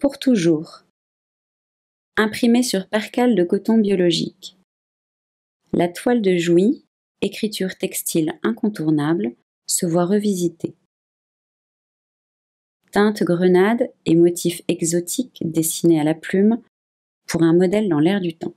pour toujours. Imprimé sur percale de coton biologique. La toile de Jouy, écriture textile incontournable, se voit revisitée. Teinte grenade et motifs exotiques dessinés à la plume pour un modèle dans l'air du temps.